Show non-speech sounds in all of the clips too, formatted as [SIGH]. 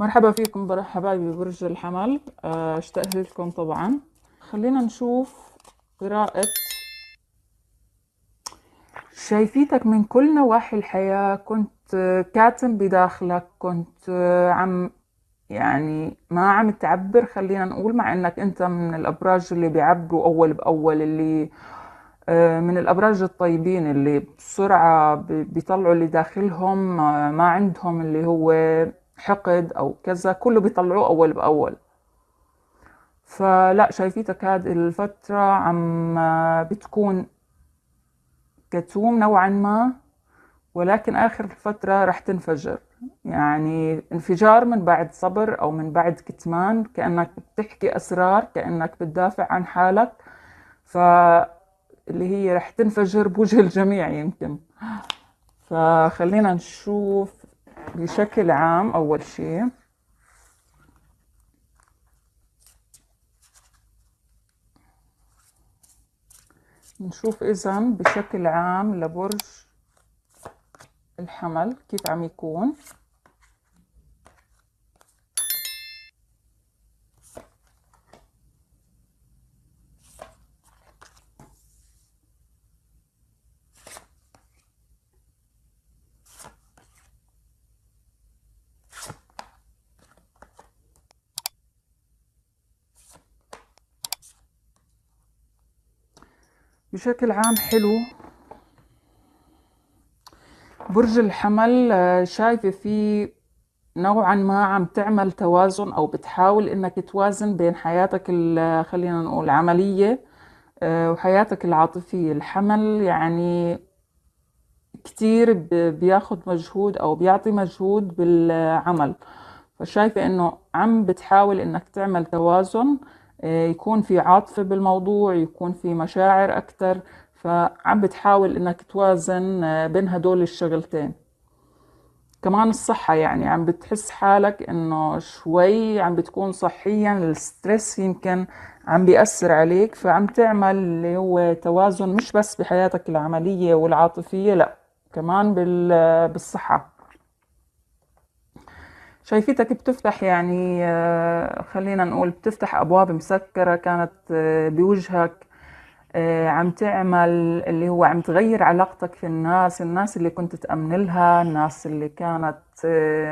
مرحبا فيكم برا حبايبي برج الحمل آه، اشتقت لكم طبعا خلينا نشوف قراءة شايفيتك من كل نواحي الحياة كنت آه، كاتم بداخلك كنت آه، عم يعني ما عم تعبر خلينا نقول مع انك انت من الابراج اللي بيعبروا اول باول اللي من الابراج الطيبين اللي بسرعه بيطلعوا اللي داخلهم ما عندهم اللي هو حقد او كذا كله بيطلعوه اول باول فلا شايفيتك هاد الفترة عم بتكون كتوم نوعا ما ولكن آخر الفترة رح تنفجر يعني انفجار من بعد صبر أو من بعد كتمان كأنك بتحكي أسرار كأنك بتدافع عن حالك فاللي هي رح تنفجر بوجه الجميع يمكن فخلينا نشوف بشكل عام أول شيء نشوف إذا بشكل عام لبرج الحمل كيف عم يكون بشكل عام حلو برج الحمل آه، شايفة فيه نوعا ما عم تعمل توازن او بتحاول انك توازن بين حياتك آه، خلينا نقول العملية آه، وحياتك العاطفية الحمل يعني كتير بياخد مجهود او بيعطي مجهود بالعمل فشايفة انه عم بتحاول انك تعمل توازن آه، يكون في عاطفة بالموضوع يكون في مشاعر أكتر فعم بتحاول إنك توازن آه، بين هدول الشغلتين كمان الصحة يعني عم بتحس حالك إنه شوي عم بتكون صحيا الستريس يمكن عم بيأثر عليك فعم تعمل اللي هو توازن مش بس بحياتك العملية والعاطفية لأ كمان بالصحة شايفيتك بتفتح يعني آه، خلينا نقول بتفتح ابواب مسكره كانت آه، بوجهك آه، عم تعمل اللي هو عم تغير علاقتك في الناس الناس اللي كنت تأمن لها الناس اللي كانت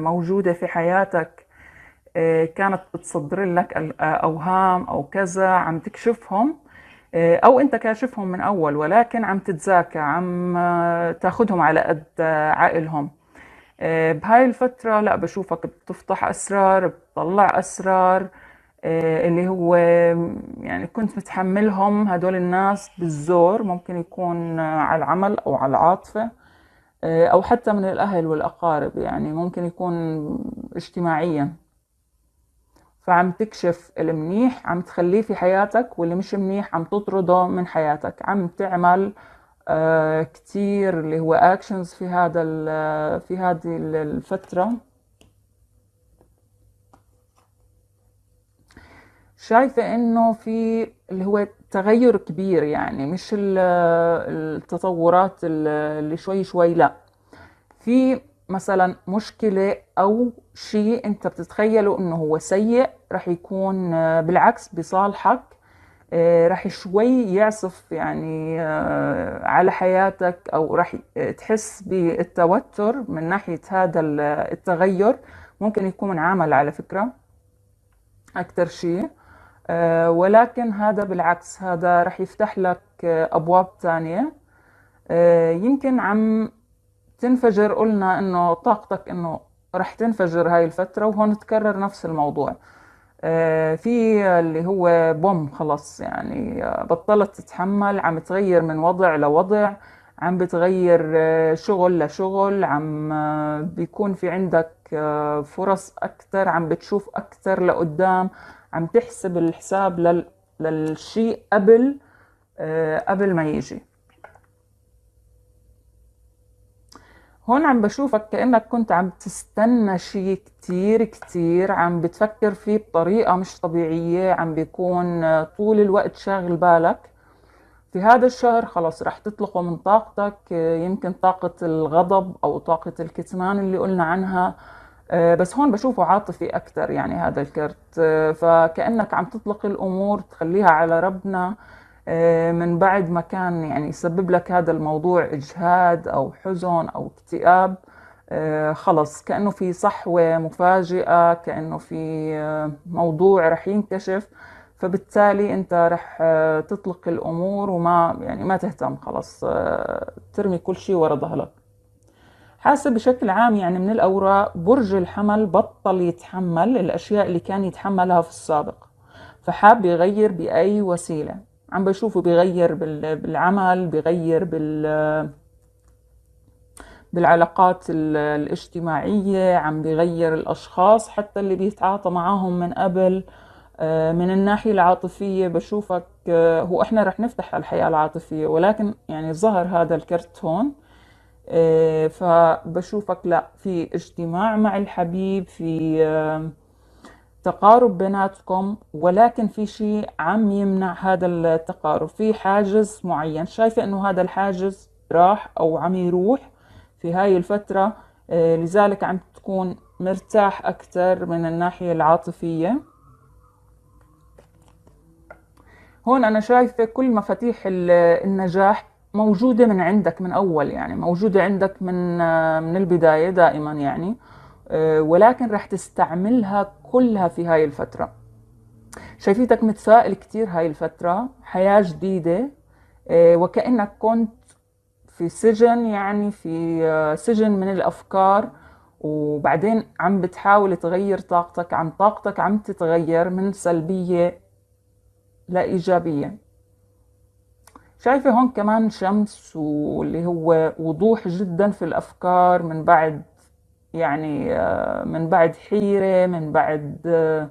موجودة في حياتك كانت بتصدر لك أوهام أو كذا عم تكشفهم أو أنت كاشفهم من أول ولكن عم تتزاكى عم تاخدهم على قد عقلهم آه، بهاي الفترة لا بشوفك بتفتح أسرار بتطلع أسرار آه، اللي هو يعني كنت متحملهم هدول الناس بالزور ممكن يكون على العمل أو على العاطفة آه، أو حتى من الأهل والأقارب يعني ممكن يكون اجتماعيا فعم تكشف المنيح عم تخليه في حياتك واللي مش منيح عم تطرده من حياتك عم تعمل آه، كتير اللي هو اكشنز في هذا آه، في هذه الفتره شايفة انه في اللي هو تغير كبير يعني مش آه، التطورات اللي شوي شوي لا في مثلا مشكلة او شيء انت بتتخيله انه هو سيء رح يكون بالعكس بصالحك آه، راح شوي يعصف يعني آه، على حياتك او راح تحس بالتوتر من ناحيه هذا التغير ممكن يكون عمل على فكره اكثر شيء آه، ولكن هذا بالعكس هذا راح يفتح لك ابواب ثانيه يمكن عم تنفجر قلنا انه طاقتك انه راح تنفجر هاي الفتره وهون تكرر نفس الموضوع آه، في اللي هو بوم خلاص يعني آه، بطلت تتحمل عم تغير من وضع لوضع عم بتغير آه، شغل لشغل عم بيكون في عندك فرص أكتر عم بتشوف أكتر لقدام عم تحسب الحساب للشيء قبل قبل ما يجي هون عم بشوفك كأنك كنت عم تستنى شيء كتير كتير عم بتفكر فيه بطريقة مش طبيعية عم بيكون طول الوقت شاغل بالك في هذا الشهر خلاص رح تطلقه من طاقتك يمكن طاقة الغضب أو طاقة الكتمان اللي قلنا عنها بس هون بشوفه عاطفي أكتر يعني هذا الكرت فكأنك عم تطلق الأمور تخليها على ربنا آه، من بعد ما كان يعني يسبب لك هذا الموضوع اجهاد او حزن او اكتئاب آه، خلص كانه في صحوه مفاجئه كانه في آه، موضوع رح ينكشف فبالتالي انت رح تطلق الامور وما يعني ما تهتم خلص ترمي كل شيء ورا ظهرك حاسب بشكل عام يعني من الاوراق برج الحمل بطل يتحمل الاشياء اللي كان يتحملها في السابق فحاب يغير باي وسيله عم بشوفه بغير بالعمل بغير بال بالعلاقات الاجتماعية عم بغير الأشخاص حتى اللي بيتعاطى معاهم من قبل آه، من الناحية العاطفية بشوفك آه، هو احنا رح نفتح الحياة العاطفية ولكن يعني ظهر هذا الكرت هون آه، فبشوفك لا في اجتماع مع الحبيب في تقارب بيناتكم ولكن في شيء عم يمنع هذا التقارب في حاجز معين شايفة انه هذا الحاجز راح او عم يروح في هاي الفترة آه، لذلك عم تكون مرتاح أكثر من الناحية العاطفية هون أنا شايفة كل مفاتيح النجاح موجودة من عندك من أول يعني موجودة عندك من آه، من البداية دائما يعني آه، ولكن رح تستعملها كلها في هاي الفترة شايفيتك متفائل كتير هاي الفترة حياة جديدة آه، وكأنك كنت في سجن يعني في آه، سجن من الأفكار وبعدين عم بتحاول تغير طاقتك عم طاقتك عم تتغير من سلبية لإيجابية شايفة هون كمان شمس واللي هو وضوح جدا في الأفكار من بعد يعني آه، من بعد حيرة من بعد آه،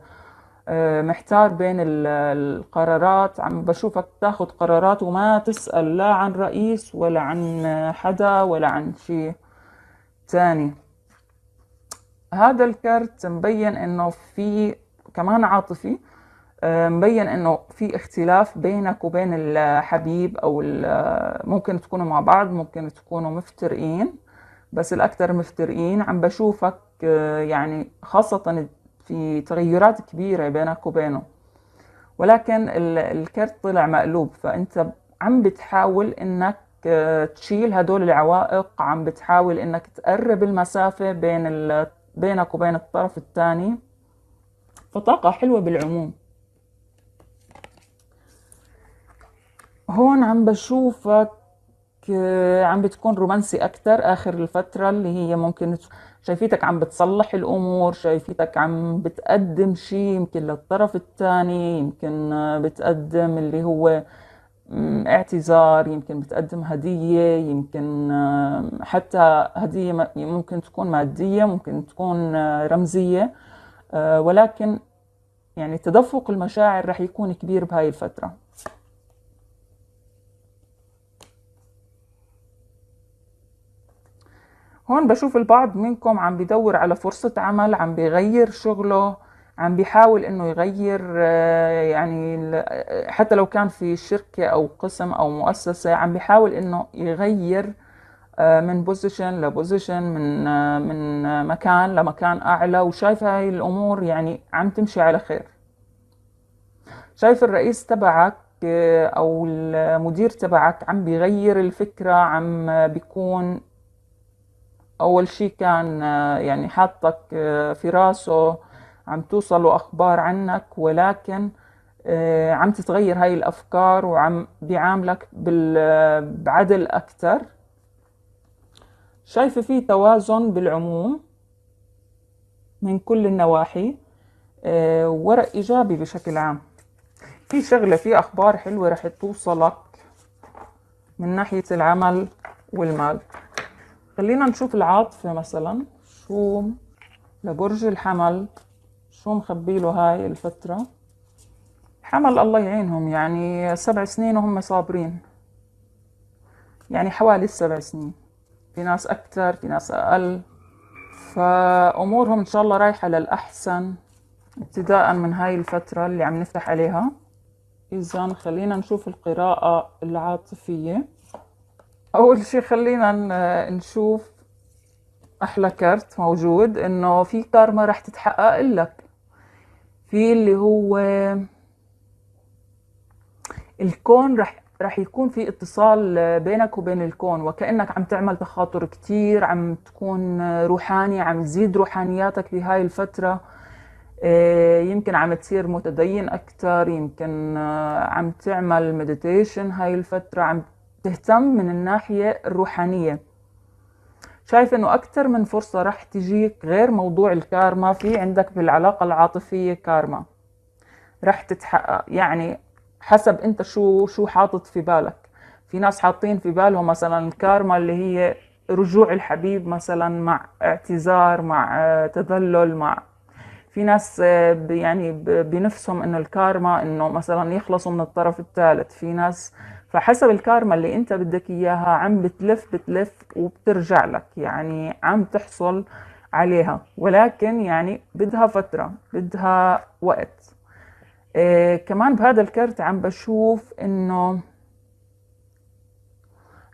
آه، محتار بين القرارات عم بشوفك تاخد قرارات وما تسأل لا عن رئيس ولا عن حدا ولا عن شيء تاني هذا الكرت مبين انه في كمان عاطفي مبين انه في اختلاف بينك وبين الحبيب او ممكن تكونوا مع بعض ممكن تكونوا مفترقين بس الأكثر مفترقين عم بشوفك آه، يعني خاصة في تغيرات كبيرة بينك وبينه ولكن الكرت طلع مقلوب فأنت عم بتحاول إنك آه، تشيل هدول العوائق عم بتحاول إنك تقرب المسافة بين بينك وبين الطرف الثاني فطاقة حلوة بالعموم هون عم بشوفك آه، عم بتكون رومانسي أكتر آخر الفترة اللي هي ممكن شايفيتك عم بتصلح الأمور شايفيتك عم بتقدم شيء يمكن للطرف الثاني يمكن آه، بتقدم اللي هو اعتذار يمكن بتقدم هدية يمكن آه، حتى هدية ممكن تكون مادية ممكن تكون رمزية ولكن يعني تدفق المشاعر رح يكون كبير بهاي الفترة هون بشوف البعض منكم عم بدور على فرصة عمل عم بيغير شغله عم بيحاول انه يغير آه، يعني آه، حتى لو كان في شركة او قسم او مؤسسة عم بيحاول انه يغير آه، من بوزيشن لبوزيشن من من مكان لمكان اعلى وشايف هاي الامور يعني عم تمشي على خير شايف الرئيس تبعك او المدير تبعك عم بيغير الفكرة عم بيكون أول شي كان آه، يعني حاطك آه، في راسه عم توصله أخبار عنك ولكن آه، عم تتغير هاي الأفكار وعم بيعاملك بعدل أكتر شايفة في توازن بالعموم من كل النواحي ورق إيجابي بشكل عام في شغلة في أخبار حلوة رح توصلك من ناحية العمل والمال خلينا نشوف العاطفة مثلا شو لبرج الحمل شو مخبي له هاي الفترة حمل الله يعينهم يعني سبع سنين وهم صابرين يعني حوالي السبع سنين في ناس أكثر في ناس أقل فأمورهم إن شاء الله رايحة للأحسن ابتداء من هاي الفترة اللي عم نفتح عليها إذا خلينا نشوف القراءة العاطفية اول شيء خلينا نشوف احلى كارت موجود انه في كارما رح تتحقق لك في اللي هو الكون رح رح يكون في اتصال بينك وبين الكون وكأنك عم تعمل تخاطر كتير عم تكون روحاني عم تزيد روحانياتك بهاي الفترة إيه، يمكن عم تصير متدين أكتر يمكن آه، عم تعمل مديتيشن هاي الفترة عم تهتم من الناحية الروحانية شايف انه اكثر من فرصة راح تجيك غير موضوع الكارما في عندك بالعلاقة العاطفية كارما راح تتحقق يعني حسب انت شو شو حاطط في بالك في ناس حاطين في بالهم مثلا الكارما اللي هي رجوع الحبيب مثلا مع اعتذار مع تذلل مع في ناس آه، يعني بنفسهم انه الكارما انه مثلا يخلصوا من الطرف الثالث في ناس فحسب الكارما اللي انت بدك اياها عم بتلف بتلف وبترجع لك يعني عم تحصل عليها ولكن يعني بدها فترة بدها وقت إيه كمان بهذا الكرت عم بشوف انه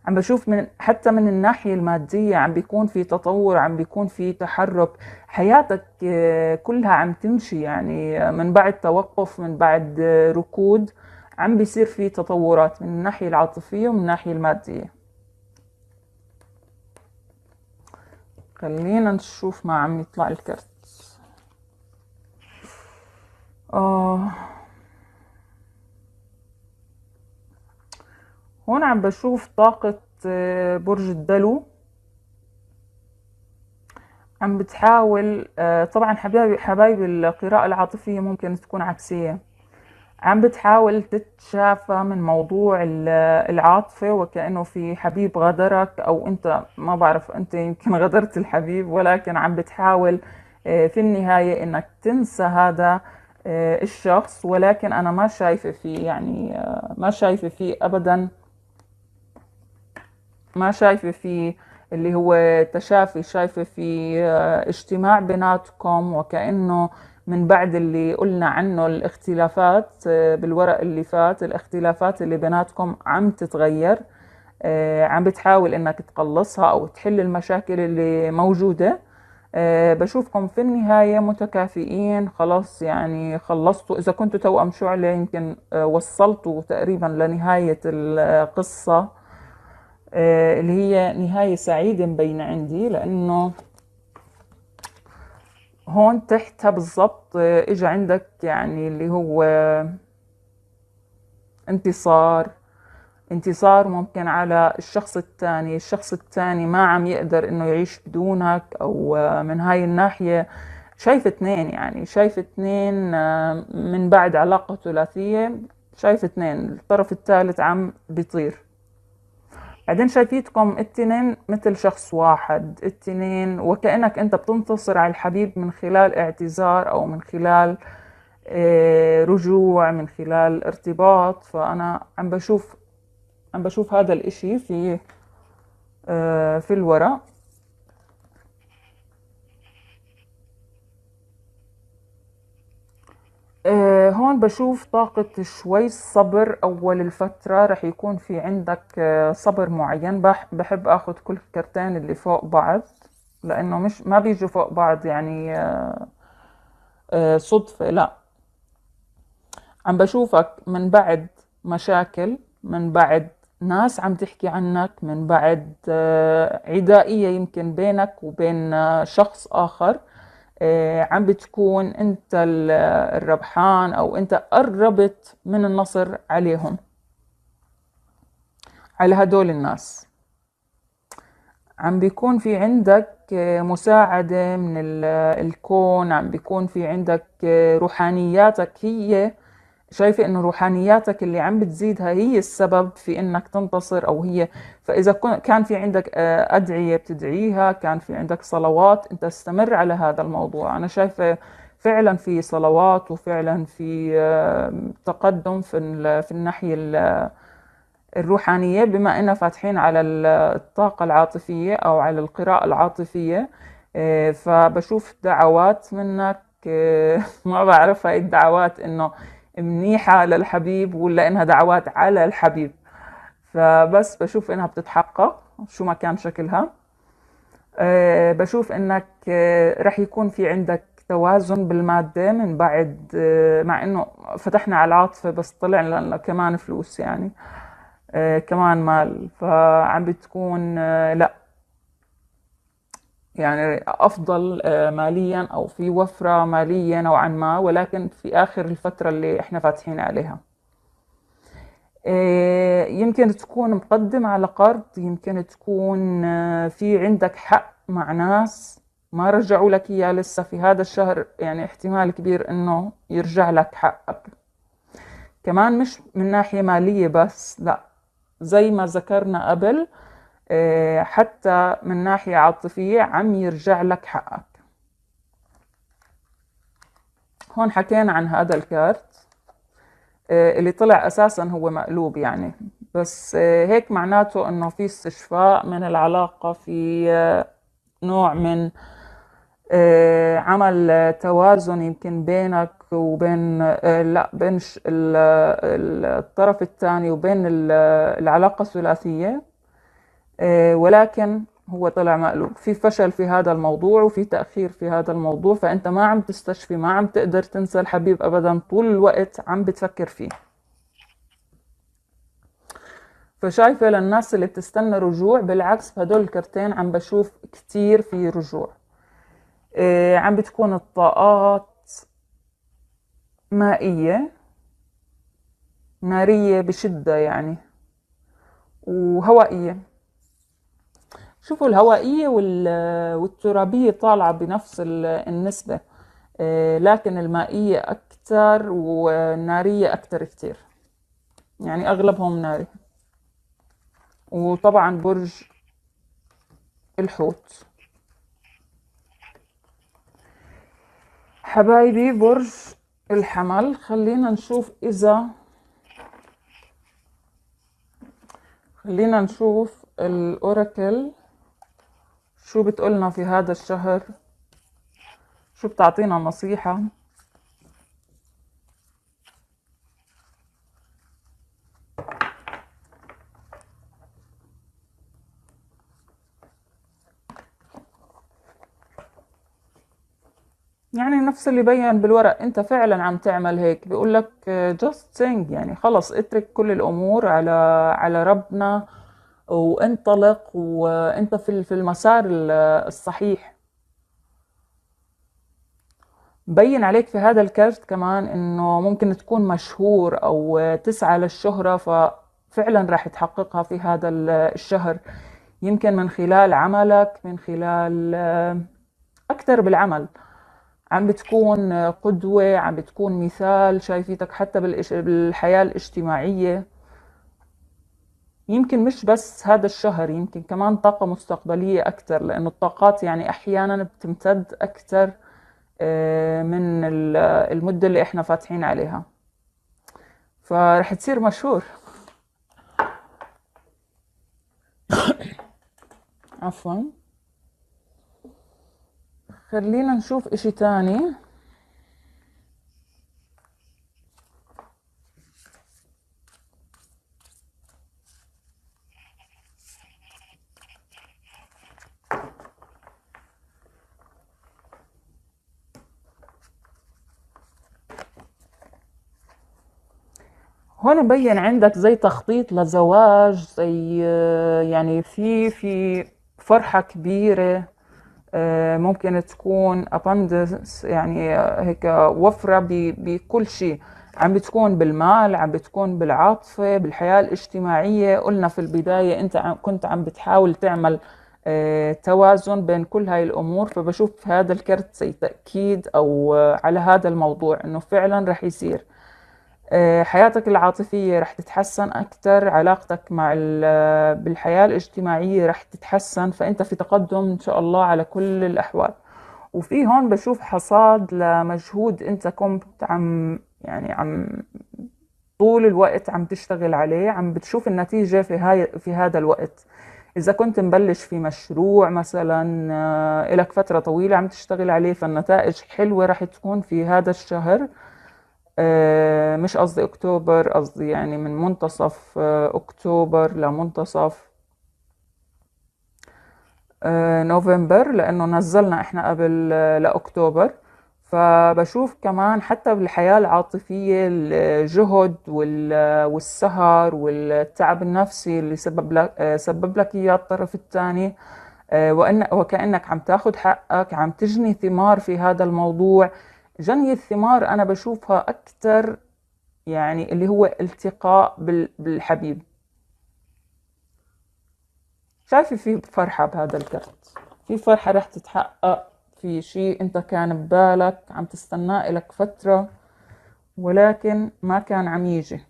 عم بشوف من حتى من الناحية المادية عم بيكون في تطور عم بيكون في تحرك حياتك آه، كلها عم تمشي يعني آه، من بعد توقف من بعد آه، ركود عم بيصير في تطورات من الناحية العاطفية ومن الناحية المادية خلينا نشوف ما عم يطلع الكرت آه هون عم بشوف طاقة آه، برج الدلو عم بتحاول آه، طبعا حبايبي حبايبي القراءة العاطفية ممكن تكون عكسية عم بتحاول تتشافى من موضوع العاطفة وكأنه في حبيب غدرك أو أنت ما بعرف أنت يمكن [LAUGHS] غدرت الحبيب ولكن عم بتحاول آه، في النهاية أنك تنسى هذا الشخص ولكن أنا ما شايفة فيه يعني ما شايفة فيه أبداً ما شايفة في اللي هو تشافي شايفة في آه، اجتماع بيناتكم وكأنه من بعد اللي قلنا عنه الاختلافات آه، بالورق اللي فات الاختلافات اللي بيناتكم عم تتغير آه، عم بتحاول انك تقلصها او تحل المشاكل اللي موجوده بشوفكم في النهاية متكافئين خلاص يعني خلصتوا إذا كنتوا توأم شعلة يمكن وصلتوا تقريبا لنهاية القصة آه، اللي هي نهاية سعيدة مبينة عندي لأنه هون تحتها بالضبط آه، اجى عندك يعني اللي هو انتصار انتصار ممكن على الشخص الثاني الشخص الثاني ما عم يقدر انه يعيش بدونك او آه، من هاي الناحية شايف اثنين يعني شايف اثنين من بعد علاقة ثلاثية شايف اثنين الطرف الثالث عم بيطير بعدين شايفيتكم التنين مثل شخص واحد التنين وكأنك أنت بتنتصر على الحبيب من خلال اعتذار أو من خلال آه، رجوع من خلال ارتباط فأنا عم بشوف عم بشوف هذا الإشي في آه، في الورق هون بشوف طاقة شوي الصبر أول الفترة رح يكون في عندك آه، صبر معين بحب أخذ كل كرتين اللي فوق بعض لأنه مش ما بيجوا فوق بعض يعني آه، آه، صدفة لا عم بشوفك من بعد مشاكل من بعد ناس عم تحكي عنك من بعد عدائية يمكن بينك وبين شخص آخر آه، عم بتكون انت الربحان او انت قربت من النصر عليهم على هدول الناس عم بيكون في عندك آه، مساعدة من الكون عم بيكون في عندك آه، روحانياتك هي شايفة إنه روحانياتك اللي عم بتزيدها هي السبب في إنك تنتصر أو هي فإذا كان في عندك آه، أدعية بتدعيها كان في عندك صلوات أنت استمر على هذا الموضوع أنا شايفة فعلا في صلوات وفعلا في آه، تقدم في في الناحية الروحانية بما إننا فاتحين على الطاقة العاطفية أو على القراءة العاطفية آه، فبشوف دعوات منك [LAUGHS] ما بعرف هاي الدعوات إنه منيحة للحبيب ولا إنها دعوات على الحبيب فبس بشوف إنها بتتحقق شو ما كان شكلها آه، بشوف إنك آه، رح يكون في عندك توازن بالمادة من بعد آه، مع إنه فتحنا على العاطفة بس طلع لنا كمان فلوس يعني كمان مال فعم بتكون لأ يعني افضل آه، ماليا او في وفره ماليه نوعا ما ولكن في اخر الفتره اللي احنا فاتحين عليها آه، يمكن تكون مقدم على قرض يمكن تكون آه، في عندك حق مع ناس ما رجعوا لك اياه لسه في هذا الشهر يعني احتمال كبير انه يرجع لك حقك كمان مش من ناحيه ماليه بس لا زي ما ذكرنا قبل آه، حتى من ناحية عاطفية عم يرجع لك حقك هون حكينا عن هذا الكارت آه، اللي طلع أساسا هو مقلوب يعني بس آه، هيك معناته أنه في استشفاء من العلاقة في نوع من عمل توازن يمكن بينك وبين لا بين الطرف الثاني وبين العلاقة الثلاثية آه، ولكن هو طلع مقلوب في فشل في هذا الموضوع وفي تأخير في هذا الموضوع فأنت ما عم تستشفي ما عم تقدر تنسى الحبيب أبدا طول الوقت عم بتفكر فيه فشايفة للناس اللي بتستنى رجوع بالعكس هدول الكرتين عم بشوف كتير في رجوع آه، عم بتكون الطاقات مائية نارية بشدة يعني وهوائية شوفوا الهوائية والترابية طالعة بنفس النسبة آه، لكن المائية أكتر والنارية أكتر كتير يعني أغلبهم ناري وطبعا برج الحوت حبايبي برج الحمل خلينا نشوف إذا خلينا نشوف الأوراكل شو بتقولنا في هذا الشهر شو بتعطينا نصيحة يعني نفس اللي بين بالورق انت فعلا عم تعمل هيك بيقول لك جاست سينج يعني خلص اترك كل الامور على على ربنا وانطلق وانت في في المسار الصحيح بين عليك في هذا الكارت كمان انه ممكن تكون مشهور او تسعى للشهرة ففعلا راح تحققها في هذا الشهر يمكن من خلال عملك من خلال آه، اكثر بالعمل عم بتكون قدوة عم بتكون مثال شايفيتك حتى بالحياة الاجتماعية يمكن مش بس هذا الشهر يمكن كمان طاقة مستقبلية أكثر لأنه الطاقات يعني أحيانا بتمتد أكثر آه، من المدة اللي إحنا فاتحين عليها فرح تصير مشهور [COUGHS] عفوا خلينا نشوف إشي تاني هون مبين عندك زي تخطيط لزواج زي يعني في في فرحة كبيرة آه، ممكن تكون أبندس يعني هيك وفرة بكل شيء عم بتكون بالمال عم بتكون بالعاطفة بالحياة الاجتماعية قلنا في البداية أنت كنت عم بتحاول تعمل آه، توازن بين كل هاي الأمور فبشوف هذا الكرت زي تأكيد أو آه، على هذا الموضوع أنه فعلا رح يصير آه، حياتك العاطفية رح تتحسن أكثر علاقتك مع آه، بالحياة الاجتماعية رح تتحسن فأنت في تقدم إن شاء الله على كل الأحوال وفي هون بشوف حصاد لمجهود أنت كنت عم يعني عم طول الوقت عم تشتغل عليه عم بتشوف النتيجة في, هاي في هذا الوقت إذا كنت مبلش في مشروع مثلا آه، إلك فترة طويلة عم تشتغل عليه فالنتائج حلوة رح تكون في هذا الشهر آه، مش قصدي اكتوبر قصدي يعني من منتصف آه، اكتوبر لمنتصف آه، نوفمبر لانه نزلنا احنا قبل لاكتوبر فبشوف كمان حتى بالحياة العاطفية الجهد والسهر والتعب النفسي اللي سبب لك, سبب لك إياه الطرف الثاني وكأنك عم تاخذ حقك عم تجني ثمار في هذا الموضوع جني الثمار أنا بشوفها أكثر يعني اللي هو التقاء بالحبيب شايفة في فرحة بهذا الكرت في فرحة رح تتحقق في شيء أنت كان ببالك عم تستناه لك فترة ولكن ما كان عم يجي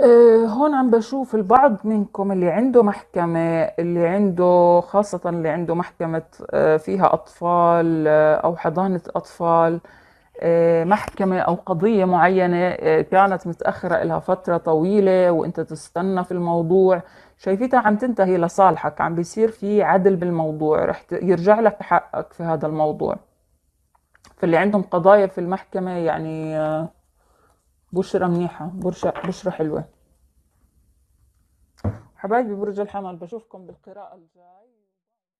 آه، هون عم بشوف البعض منكم اللي عنده محكمة اللي عنده خاصة اللي عنده محكمة آه، فيها أطفال آه، أو حضانة أطفال محكمة أو قضية معينة كانت متأخرة لها فترة طويلة وأنت تستنى في الموضوع شايفتها عم تنتهي لصالحك عم بيصير في عدل بالموضوع رح يرجع لك حقك في هذا الموضوع فاللي عندهم قضايا في المحكمة يعني بشرة منيحة برشة بشرة حلوة حبايبي برج الحمل بشوفكم بالقراءة الجاي